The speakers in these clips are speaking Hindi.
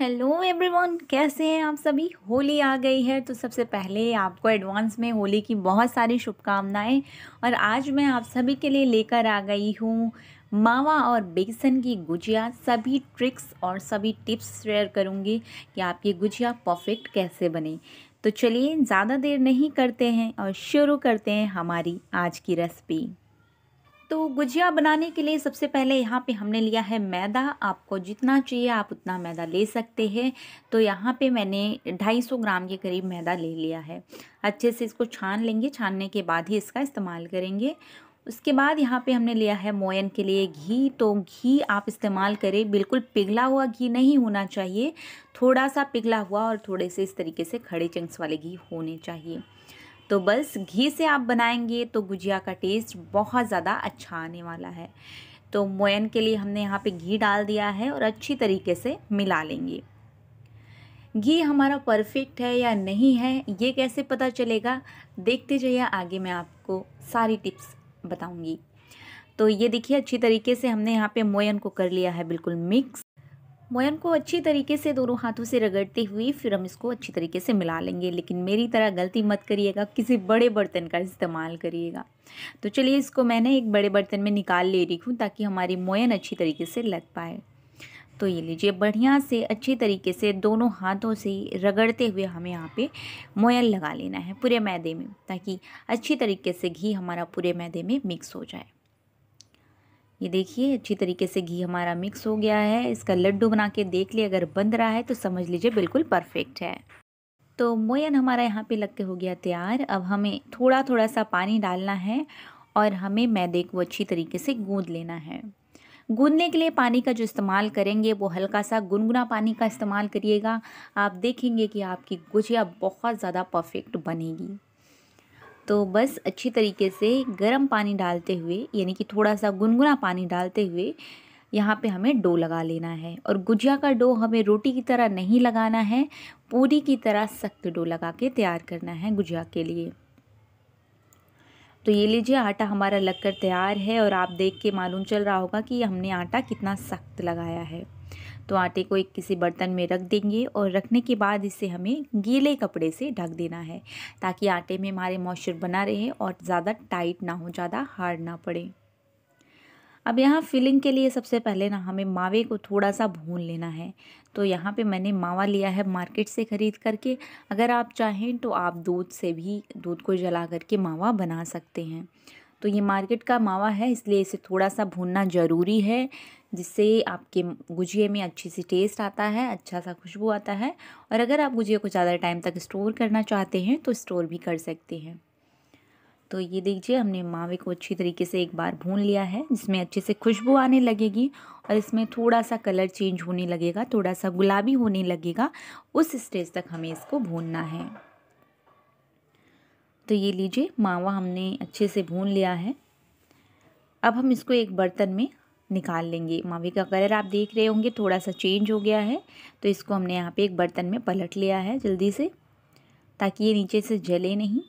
हेलो एवरीवन कैसे हैं आप सभी होली आ गई है तो सबसे पहले आपको एडवांस में होली की बहुत सारी शुभकामनाएं और आज मैं आप सभी के लिए लेकर आ गई हूँ मावा और बेसन की गुजिया सभी ट्रिक्स और सभी टिप्स शेयर करूँगी कि आपकी गुजिया परफेक्ट कैसे बने तो चलिए ज़्यादा देर नहीं करते हैं और शुरू करते हैं हमारी आज की रेसिपी तो गुजिया बनाने के लिए सबसे पहले यहाँ पे हमने लिया है मैदा आपको जितना चाहिए आप उतना मैदा ले सकते हैं तो यहाँ पे मैंने 250 ग्राम के करीब मैदा ले लिया है अच्छे से इसको छान लेंगे छानने के बाद ही इसका इस्तेमाल करेंगे उसके बाद यहाँ पे हमने लिया है मोयन के लिए घी तो घी आप इस्तेमाल करें बिल्कुल पिघला हुआ घी नहीं होना चाहिए थोड़ा सा पिघला हुआ और थोड़े से इस तरीके से खड़े चंक्स वाले घी होने चाहिए तो बस घी से आप बनाएंगे तो गुजिया का टेस्ट बहुत ज़्यादा अच्छा आने वाला है तो मोयन के लिए हमने यहाँ पे घी डाल दिया है और अच्छी तरीके से मिला लेंगे घी हमारा परफेक्ट है या नहीं है ये कैसे पता चलेगा देखते जाइए आगे मैं आपको सारी टिप्स बताऊँगी तो ये देखिए अच्छी तरीके से हमने यहाँ पे मोयन को कर लिया है बिल्कुल मिक्स मोयन को अच्छी तरीके से दोनों हाथों से रगड़ते हुए फिर हम इसको अच्छी तरीके से मिला लेंगे लेकिन मेरी तरह गलती मत करिएगा किसी बड़े बर्तन का इस्तेमाल करिएगा तो चलिए इसको मैंने एक बड़े बर्तन में निकाल ले रही हूँ ताकि हमारी मोयन अच्छी तरीके से लग पाए तो ये लीजिए बढ़िया से अच्छी तरीके से दोनों हाथों से रगड़ते हुए हमें यहाँ पे मोयन लगा लेना है पूरे मैदे में ताकि अच्छी तरीके से घी हमारा पूरे मैदे में मिक्स हो जाए ये देखिए अच्छी तरीके से घी हमारा मिक्स हो गया है इसका लड्डू बना के देख लिए अगर बन रहा है तो समझ लीजिए बिल्कुल परफेक्ट है तो मोयन हमारा यहाँ पे लग के हो गया तैयार अब हमें थोड़ा थोड़ा सा पानी डालना है और हमें मैदे को अच्छी तरीके से गूँद लेना है गूँदने के लिए पानी का जो इस्तेमाल करेंगे वो हल्का सा गुनगुना पानी का इस्तेमाल करिएगा आप देखेंगे कि आपकी गुजिया बहुत ज़्यादा परफेक्ट बनेगी तो बस अच्छी तरीके से गर्म पानी डालते हुए यानी कि थोड़ा सा गुनगुना पानी डालते हुए यहाँ पे हमें डो लगा लेना है और गुजिया का डो हमें रोटी की तरह नहीं लगाना है पूरी की तरह सख्त डो लगा के तैयार करना है गुजिया के लिए तो ये लीजिए आटा हमारा लगकर तैयार है और आप देख के मालूम चल रहा होगा कि हमने आटा कितना सख्त लगाया है तो आटे को एक किसी बर्तन में रख देंगे और रखने के बाद इसे हमें गीले कपड़े से ढक देना है ताकि आटे में हमारे मॉइस्चर बना रहे और ज़्यादा टाइट ना हो ज़्यादा हार्ड ना पड़े अब यहाँ फिलिंग के लिए सबसे पहले ना हमें मावे को थोड़ा सा भून लेना है तो यहाँ पे मैंने मावा लिया है मार्केट से ख़रीद करके अगर आप चाहें तो आप दूध से भी दूध को जला करके मावा बना सकते हैं तो ये मार्केट का मावा है इसलिए इसे थोड़ा सा भूनना ज़रूरी है जिससे आपके गुजिए में अच्छी सी टेस्ट आता है अच्छा सा खुशबू आता है और अगर आप गुजिया को ज़्यादा टाइम तक स्टोर करना चाहते हैं तो स्टोर भी कर सकते हैं तो ये देखिए हमने मावे को अच्छी तरीके से एक बार भून लिया है जिसमें अच्छे से खुशबू आने लगेगी और इसमें थोड़ा सा कलर चेंज होने लगेगा थोड़ा सा गुलाबी होने लगेगा उस स्टेज तक हमें इसको भूनना है तो ये लीजिए मावा हमने अच्छे से भून लिया है अब हम इसको एक बर्तन में निकाल लेंगे मावे का कलर आप देख रहे होंगे थोड़ा सा चेंज हो गया है तो इसको हमने यहाँ पे एक बर्तन में पलट लिया है जल्दी से ताकि ये नीचे से जले नहीं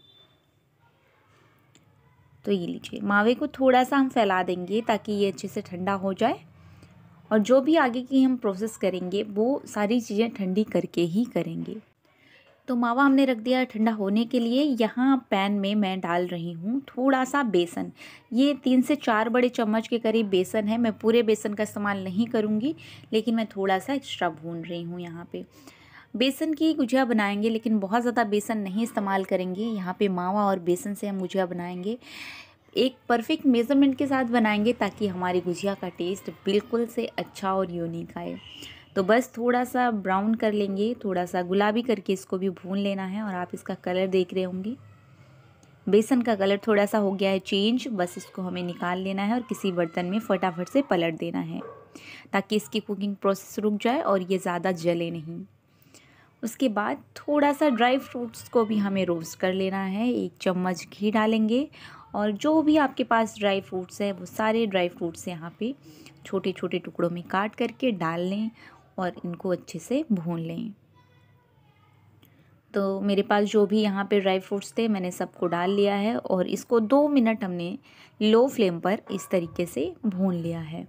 तो ये लीजिए मावे को थोड़ा सा हम फैला देंगे ताकि ये अच्छे से ठंडा हो जाए और जो भी आगे की हम प्रोसेस करेंगे वो सारी चीज़ें ठंडी करके ही करेंगे तो मावा हमने रख दिया ठंडा होने के लिए यहाँ पैन में मैं डाल रही हूँ थोड़ा सा बेसन ये तीन से चार बड़े चम्मच के करीब बेसन है मैं पूरे बेसन का इस्तेमाल नहीं करूँगी लेकिन मैं थोड़ा सा एक्स्ट्रा भून रही हूँ यहाँ पे बेसन की गुजिया बनाएंगे लेकिन बहुत ज़्यादा बेसन नहीं इस्तेमाल करेंगे यहाँ पर मावा और बेसन से हम गुजिया बनाएँगे एक परफेक्ट मेज़रमेंट के साथ बनाएंगे ताकि हमारी गुजिया का टेस्ट बिल्कुल से अच्छा और यूनिक आए तो बस थोड़ा सा ब्राउन कर लेंगे थोड़ा सा गुलाबी करके इसको भी भून लेना है और आप इसका कलर देख रहे होंगे बेसन का कलर थोड़ा सा हो गया है चेंज बस इसको हमें निकाल लेना है और किसी बर्तन में फटाफट से पलट देना है ताकि इसकी कुकिंग प्रोसेस रुक जाए और ये ज़्यादा जले नहीं उसके बाद थोड़ा सा ड्राई फ्रूट्स को भी हमें रोस्ट कर लेना है एक चम्मच घी डालेंगे और जो भी आपके पास ड्राई फ्रूट्स है वो सारे ड्राई फ्रूट्स यहाँ पे छोटे छोटे टुकड़ों में काट करके डाल लें और इनको अच्छे से भून लें तो मेरे पास जो भी यहाँ पे ड्राई फ्रूट्स थे मैंने सबको डाल लिया है और इसको दो मिनट हमने लो फ्लेम पर इस तरीके से भून लिया है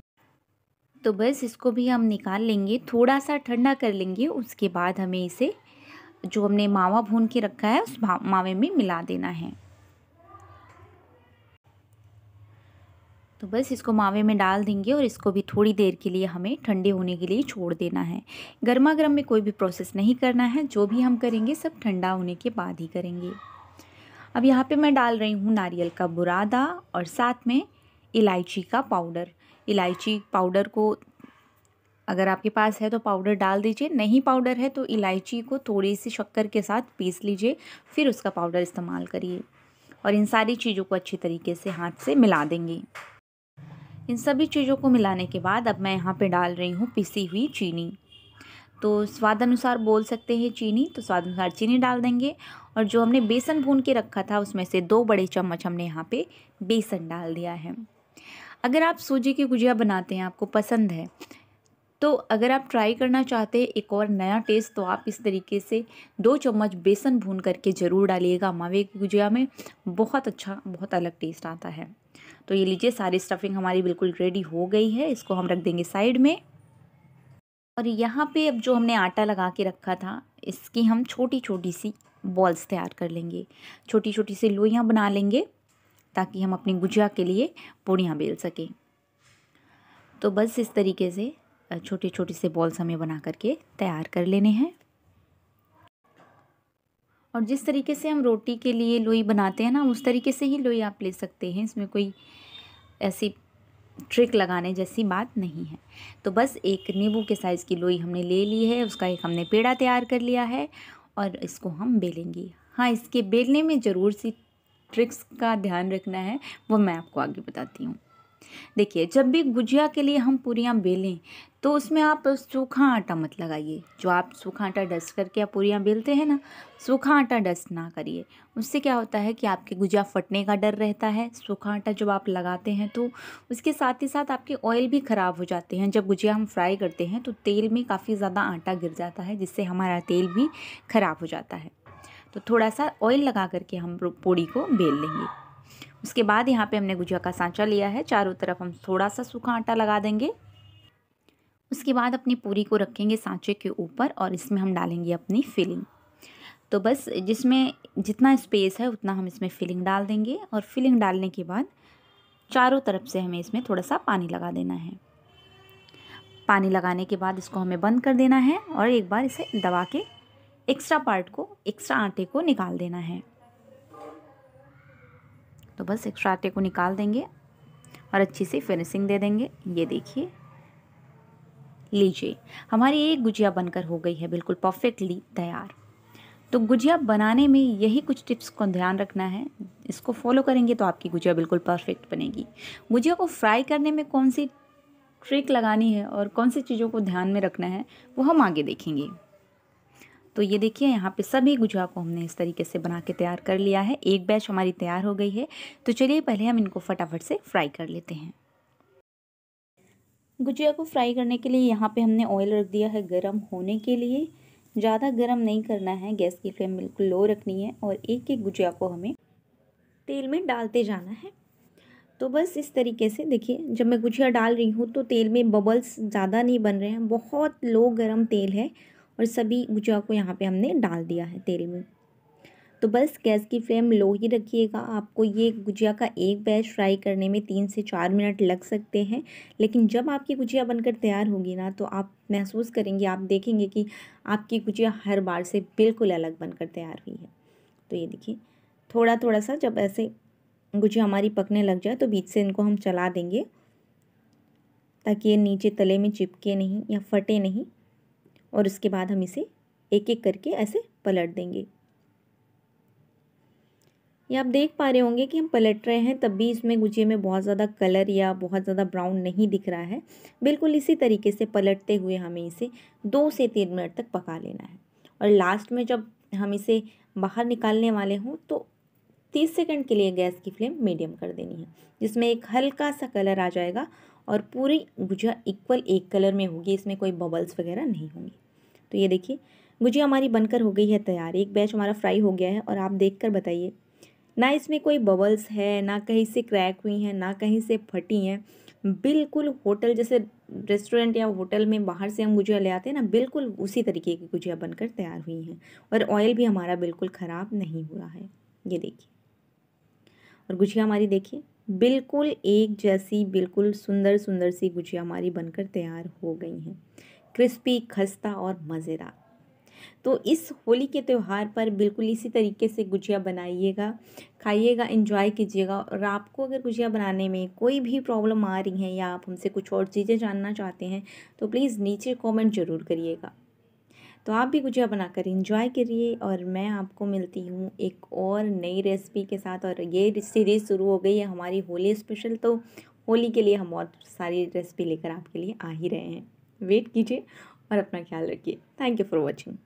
तो बस इसको भी हम निकाल लेंगे थोड़ा सा ठंडा कर लेंगे उसके बाद हमें इसे जो हमने मावा भून के रखा है उस मावे में मिला देना है तो बस इसको मावे में डाल देंगे और इसको भी थोड़ी देर के लिए हमें ठंडे होने के लिए छोड़ देना है गर्मा गर्म में कोई भी प्रोसेस नहीं करना है जो भी हम करेंगे सब ठंडा होने के बाद ही करेंगे अब यहाँ पे मैं डाल रही हूँ नारियल का बुरादा और साथ में इलायची का पाउडर इलायची पाउडर को अगर आपके पास है तो पाउडर डाल दीजिए नहीं पाउडर है तो इलायची को थोड़ी सी शक्कर के साथ पीस लीजिए फिर उसका पाउडर इस्तेमाल करिए और इन सारी चीज़ों को अच्छी तरीके से हाथ से मिला देंगे इन सभी चीज़ों को मिलाने के बाद अब मैं यहाँ पे डाल रही हूँ पिसी हुई चीनी तो स्वाद अनुसार बोल सकते हैं चीनी तो स्वाद अनुसार चीनी डाल देंगे और जो हमने बेसन भून के रखा था उसमें से दो बड़े चम्मच हमने यहाँ पे बेसन डाल दिया है अगर आप सूजी की गुजिया बनाते हैं आपको पसंद है तो अगर आप ट्राई करना चाहते हैं एक और नया टेस्ट तो आप इस तरीके से दो चम्मच बेसन भून करके ज़रूर डालिएगा मावे की गुजिया में बहुत अच्छा बहुत अलग टेस्ट आता है तो ये लीजिए सारी स्टफिंग हमारी बिल्कुल रेडी हो गई है इसको हम रख देंगे साइड में और यहाँ पे अब जो हमने आटा लगा के रखा था इसकी हम छोटी छोटी सी बॉल्स तैयार कर लेंगे छोटी छोटी सी लोइयाँ बना लेंगे ताकि हम अपनी गुजिया के लिए पूड़ियाँ बेल सकें तो बस इस तरीके से छोटे छोटे से बॉल्स हमें बना करके तैयार कर लेने हैं और जिस तरीके से हम रोटी के लिए लोई बनाते हैं ना उस तरीके से ही लोई आप ले सकते हैं इसमें कोई ऐसी ट्रिक लगाने जैसी बात नहीं है तो बस एक नींबू के साइज़ की लोई हमने ले ली है उसका एक हमने पेड़ा तैयार कर लिया है और इसको हम बेलेंगे हाँ इसके बेलने में ज़रूर सी ट्रिक्स का ध्यान रखना है वो मैं आपको आगे बताती हूँ देखिए जब भी गुजिया के लिए हम पूरियाँ बेलें तो उसमें आप सूखा आटा मत लगाइए जो आप सूखा आटा डस्ट करके आप पूरियाँ बेलते हैं ना सूखा आटा डस्ट ना करिए उससे क्या होता है कि आपके गुजिया फटने का डर रहता है सूखा आटा जब आप लगाते हैं तो उसके साथ ही साथ आपके ऑयल भी ख़राब हो जाते हैं जब गुजिया हम फ्राई करते हैं तो तेल में काफ़ी ज़्यादा आटा गिर जाता है जिससे हमारा तेल भी ख़राब हो जाता है तो थोड़ा सा ऑयल लगा करके हम पूड़ी को बेल लेंगे उसके बाद यहाँ पे हमने गुजिया का सांचा लिया है चारों तरफ हम थोड़ा सा सूखा आटा लगा देंगे उसके बाद अपनी पूरी को रखेंगे सांचे के ऊपर और इसमें हम डालेंगे अपनी फिलिंग तो बस जिसमें जितना स्पेस है उतना हम इसमें फिलिंग डाल देंगे और फिलिंग डालने के बाद चारों तरफ से हमें इसमें थोड़ा सा पानी लगा देना है पानी लगाने के बाद इसको हमें बंद कर देना है और एक बार इसे दबा के एक्स्ट्रा पार्ट को एक्स्ट्रा आटे को निकाल देना है तो बस एक्स्ट्रा आटे को निकाल देंगे और अच्छी सी फिनिशिंग दे देंगे ये देखिए लीजिए हमारी एक गुजिया बनकर हो गई है बिल्कुल परफेक्टली तैयार तो गुजिया बनाने में यही कुछ टिप्स को ध्यान रखना है इसको फॉलो करेंगे तो आपकी गुजिया बिल्कुल परफेक्ट बनेगी गुजिया को फ्राई करने में कौन सी ट्रिक लगानी है और कौन सी चीज़ों को ध्यान में रखना है वो हम आगे देखेंगे तो ये देखिए यहाँ पे सभी गुजिया को हमने इस तरीके से बना के तैयार कर लिया है एक बैच हमारी तैयार हो गई है तो चलिए पहले हम इनको फटाफट से फ्राई कर लेते हैं गुजिया को फ्राई करने के लिए यहाँ पे हमने ऑयल रख दिया है गरम होने के लिए ज़्यादा गरम नहीं करना है गैस की फ्लेम बिल्कुल लो रखनी है और एक एक गुजिया को हमें तेल में डालते जाना है तो बस इस तरीके से देखिए जब मैं गुजिया डाल रही हूँ तो तेल में बबल्स ज़्यादा नहीं बन रहे हैं बहुत लो गरम तेल है और सभी भुजिया को यहाँ पे हमने डाल दिया है तेल में तो बस गैस की फ्लेम लो ही रखिएगा आपको ये गुजिया का एक बैच फ्राई करने में तीन से चार मिनट लग सकते हैं लेकिन जब आपकी गुजिया बनकर तैयार होगी ना तो आप महसूस करेंगे आप देखेंगे कि आपकी गुजिया हर बार से बिल्कुल अलग बनकर तैयार हुई है तो ये देखिए थोड़ा थोड़ा सा जब ऐसे गुजिया हमारी पकने लग जाए तो बीच से इनको हम चला देंगे ताकि ये नीचे तले में चिपके नहीं या फटे नहीं और उसके बाद हम इसे एक एक करके ऐसे पलट देंगे ये आप देख पा रहे होंगे कि हम पलट रहे हैं तब भी इसमें गुजिए में बहुत ज़्यादा कलर या बहुत ज़्यादा ब्राउन नहीं दिख रहा है बिल्कुल इसी तरीके से पलटते हुए हमें इसे दो से तीन मिनट तक पका लेना है और लास्ट में जब हम इसे बाहर निकालने वाले हों तो तीस सेकंड के लिए गैस की फ्लेम मीडियम कर देनी है जिसमें एक हल्का सा कलर आ जाएगा और पूरी गुजिया इक्वल एक कलर में होगी इसमें कोई बबल्स वगैरह नहीं होंगे तो ये देखिए गुजिया हमारी बनकर हो गई है तैयार एक बैच हमारा फ्राई हो गया है और आप देख कर बताइए ना इसमें कोई बबल्स है ना कहीं से क्रैक हुई हैं ना कहीं से फटी हैं बिल्कुल होटल जैसे रेस्टोरेंट या होटल में बाहर से हम गुजिया ले आते हैं ना बिल्कुल उसी तरीके की गुजिया बनकर तैयार हुई हैं और ऑयल भी हमारा बिल्कुल ख़राब नहीं हुआ है ये देखिए और गुजिया हमारी देखिए बिल्कुल एक जैसी बिल्कुल सुंदर सुंदर सी गुजिया हमारी बनकर तैयार हो गई हैं क्रिस्पी खस्ता और मज़ेदार तो इस होली के त्यौहार पर बिल्कुल इसी तरीके से गुजिया बनाइएगा खाइएगा इंजॉय कीजिएगा और आपको अगर गुजिया बनाने में कोई भी प्रॉब्लम आ रही है या आप हमसे कुछ और चीज़ें जानना चाहते हैं तो प्लीज़ नीचे कमेंट ज़रूर करिएगा तो आप भी गुजिया बनाकर इंजॉय करिए और मैं आपको मिलती हूँ एक और नई रेसिपी के साथ और ये सीरीज़ शुरू हो गई है हमारी होली स्पेशल तो होली के लिए हम और सारी रेसिपी लेकर आपके लिए आ ही रहे हैं वेट कीजिए और अपना ख्याल रखिए थैंक यू फॉर वॉचिंग